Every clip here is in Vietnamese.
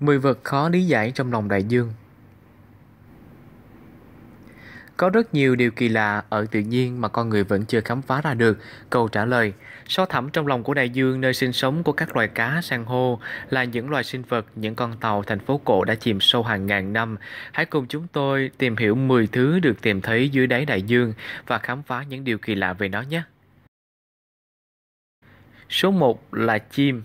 Mười vật khó lý giải trong lòng đại dương Có rất nhiều điều kỳ lạ ở tự nhiên mà con người vẫn chưa khám phá ra được. Câu trả lời, sâu thẳm trong lòng của đại dương nơi sinh sống của các loài cá, san hô là những loài sinh vật, những con tàu thành phố cổ đã chìm sâu hàng ngàn năm. Hãy cùng chúng tôi tìm hiểu 10 thứ được tìm thấy dưới đáy đại dương và khám phá những điều kỳ lạ về nó nhé. Số 1 là chim.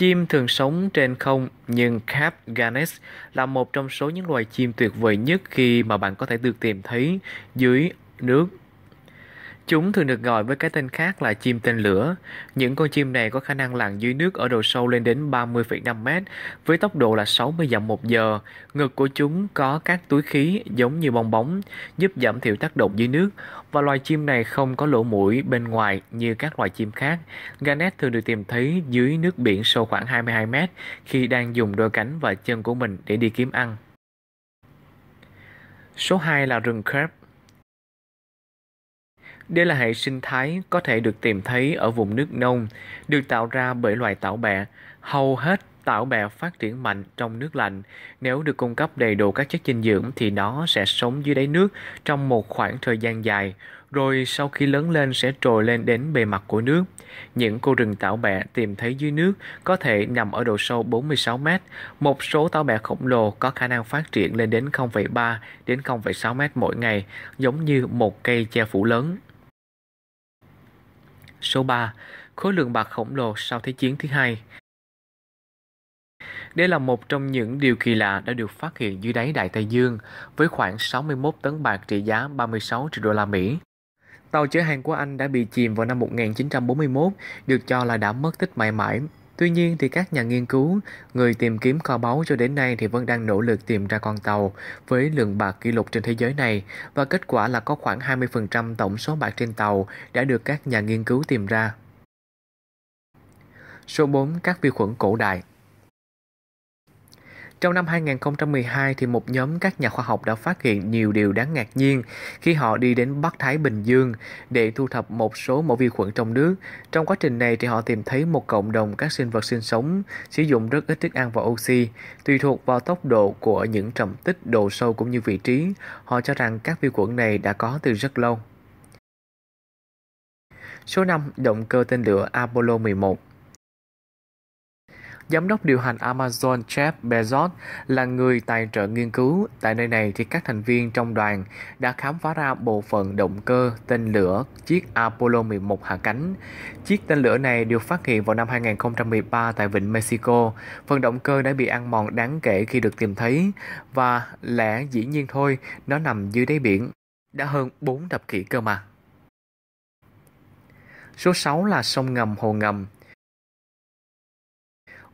Chim thường sống trên không, nhưng Cap Ganes là một trong số những loài chim tuyệt vời nhất khi mà bạn có thể được tìm thấy dưới nước Chúng thường được gọi với cái tên khác là chim tên lửa. Những con chim này có khả năng lặn dưới nước ở độ sâu lên đến 30,5 mét với tốc độ là 60 dặm một giờ. Ngực của chúng có các túi khí giống như bong bóng giúp giảm thiểu tác động dưới nước và loài chim này không có lỗ mũi bên ngoài như các loài chim khác. Gannet thường được tìm thấy dưới nước biển sâu khoảng 22 mét khi đang dùng đôi cánh và chân của mình để đi kiếm ăn. Số 2 là rừng Crab. Đây là hệ sinh thái có thể được tìm thấy ở vùng nước nông, được tạo ra bởi loài tảo bẹ. Hầu hết tảo bẹ phát triển mạnh trong nước lạnh. Nếu được cung cấp đầy đủ các chất dinh dưỡng thì nó sẽ sống dưới đáy nước trong một khoảng thời gian dài, rồi sau khi lớn lên sẽ trồi lên đến bề mặt của nước. Những cô rừng tảo bẹ tìm thấy dưới nước có thể nằm ở độ sâu 46 mét. Một số tảo bẹ khổng lồ có khả năng phát triển lên đến 0,3 đến 0,6 mét mỗi ngày, giống như một cây che phủ lớn. Số 3. Khối lượng bạc khổng lồ sau Thế chiến thứ hai. Đây là một trong những điều kỳ lạ đã được phát hiện dưới đáy Đại Tây Dương với khoảng 61 tấn bạc trị giá 36 triệu đô la Mỹ. Tàu chở hàng của Anh đã bị chìm vào năm 1941, được cho là đã mất tích mãi mãi Tuy nhiên thì các nhà nghiên cứu, người tìm kiếm kho báu cho đến nay thì vẫn đang nỗ lực tìm ra con tàu với lượng bạc kỷ lục trên thế giới này và kết quả là có khoảng 20% tổng số bạc trên tàu đã được các nhà nghiên cứu tìm ra. Số 4. Các vi khuẩn cổ đại trong năm 2012 thì một nhóm các nhà khoa học đã phát hiện nhiều điều đáng ngạc nhiên khi họ đi đến Bắc Thái Bình Dương để thu thập một số mẫu vi khuẩn trong nước. Trong quá trình này thì họ tìm thấy một cộng đồng các sinh vật sinh sống sử dụng rất ít thức ăn và oxy. Tùy thuộc vào tốc độ của những trầm tích, độ sâu cũng như vị trí, họ cho rằng các vi khuẩn này đã có từ rất lâu. Số 5. Động cơ tên lửa Apollo 11 Giám đốc điều hành Amazon Jeff Bezos là người tài trợ nghiên cứu. Tại nơi này thì các thành viên trong đoàn đã khám phá ra bộ phận động cơ tên lửa chiếc Apollo 11 hạ cánh. Chiếc tên lửa này được phát hiện vào năm 2013 tại Vịnh Mexico. Phần động cơ đã bị ăn mòn đáng kể khi được tìm thấy và lẽ dĩ nhiên thôi, nó nằm dưới đáy biển. Đã hơn 4 thập kỷ cơ mà. Số 6 là sông ngầm Hồ Ngầm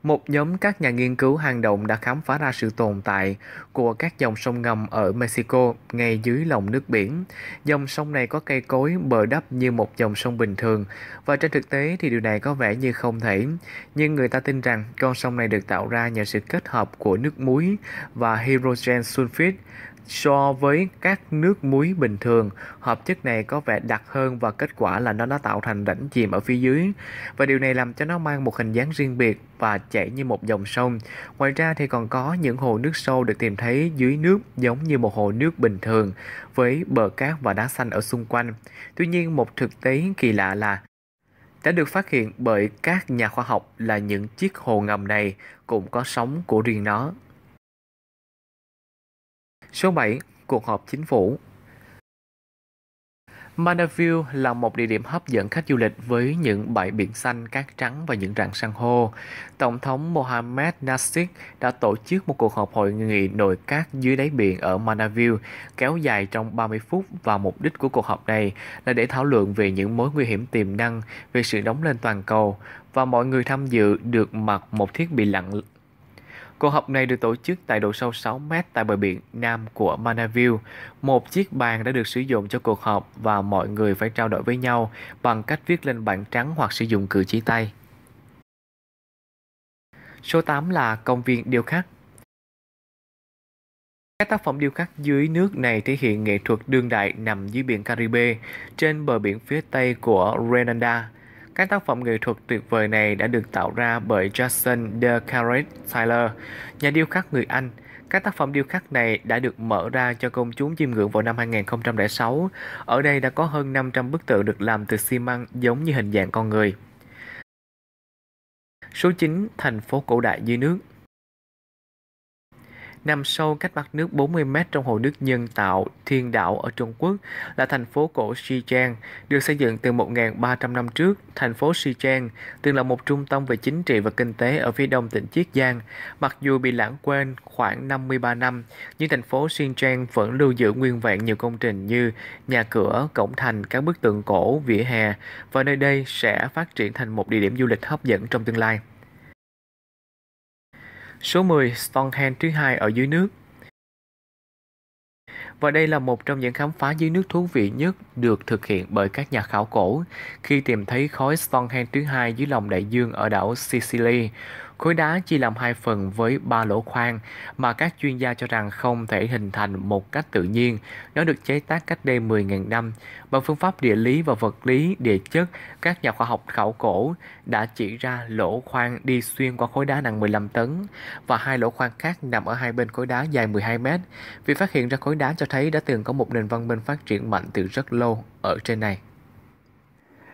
một nhóm các nhà nghiên cứu hang động đã khám phá ra sự tồn tại của các dòng sông ngầm ở Mexico ngay dưới lòng nước biển. Dòng sông này có cây cối bờ đắp như một dòng sông bình thường và trên thực tế thì điều này có vẻ như không thể. Nhưng người ta tin rằng con sông này được tạo ra nhờ sự kết hợp của nước muối và hydrogen sulfide so với các nước muối bình thường hợp chất này có vẻ đặc hơn và kết quả là nó đã tạo thành rãnh chìm ở phía dưới và điều này làm cho nó mang một hình dáng riêng biệt và chảy như một dòng sông ngoài ra thì còn có những hồ nước sâu được tìm thấy dưới nước giống như một hồ nước bình thường với bờ cát và đá xanh ở xung quanh tuy nhiên một thực tế kỳ lạ là đã được phát hiện bởi các nhà khoa học là những chiếc hồ ngầm này cũng có sóng của riêng nó Số 7. Cuộc họp chính phủ Manaville là một địa điểm hấp dẫn khách du lịch với những bãi biển xanh, cát trắng và những rặng san hô. Tổng thống Mohamed Nasir đã tổ chức một cuộc họp hội nghị nội các dưới đáy biển ở Manaville kéo dài trong 30 phút và mục đích của cuộc họp này là để thảo luận về những mối nguy hiểm tiềm năng về sự đóng lên toàn cầu và mọi người tham dự được mặc một thiết bị lặn Cuộc họp này được tổ chức tại độ sâu 6 mét tại bờ biển Nam của Manaville. Một chiếc bàn đã được sử dụng cho cuộc họp và mọi người phải trao đổi với nhau bằng cách viết lên bảng trắng hoặc sử dụng cử chỉ tay. Số 8 là công viên điêu khắc. Các tác phẩm điêu khắc dưới nước này thể hiện nghệ thuật đương đại nằm dưới biển Caribe, trên bờ biển phía tây của Grenada. Các tác phẩm nghệ thuật tuyệt vời này đã được tạo ra bởi Justin de Carrett Tyler, nhà điêu khắc người Anh. Các tác phẩm điêu khắc này đã được mở ra cho công chúng chiêm ngưỡng vào năm 2006. Ở đây đã có hơn 500 bức tượng được làm từ xi măng giống như hình dạng con người. Số 9. Thành phố cổ đại dưới nước nằm sâu cách mặt nước 40 mét trong hồ nước nhân tạo Thiên Đạo ở Trung Quốc là thành phố cổ Xichang, được xây dựng từ 1.300 năm trước. Thành phố Xichang từng là một trung tâm về chính trị và kinh tế ở phía đông tỉnh Chiết Giang. Mặc dù bị lãng quên khoảng 53 năm, nhưng thành phố Xichang vẫn lưu giữ nguyên vẹn nhiều công trình như nhà cửa, cổng thành, các bức tượng cổ, vỉa hè và nơi đây sẽ phát triển thành một địa điểm du lịch hấp dẫn trong tương lai. Số 10 Stonehenge thứ hai ở dưới nước. Và đây là một trong những khám phá dưới nước thú vị nhất được thực hiện bởi các nhà khảo cổ khi tìm thấy khối Stonehenge thứ hai dưới lòng đại dương ở đảo Sicily. Khối đá chia làm hai phần với ba lỗ khoan mà các chuyên gia cho rằng không thể hình thành một cách tự nhiên. Nó được chế tác cách đây 10.000 năm bằng phương pháp địa lý và vật lý, địa chất. Các nhà khoa học khảo cổ đã chỉ ra lỗ khoan đi xuyên qua khối đá nặng 15 tấn và hai lỗ khoan khác nằm ở hai bên khối đá dài 12 mét. Việc phát hiện ra khối đá cho thấy đã từng có một nền văn minh phát triển mạnh từ rất lâu ở trên này.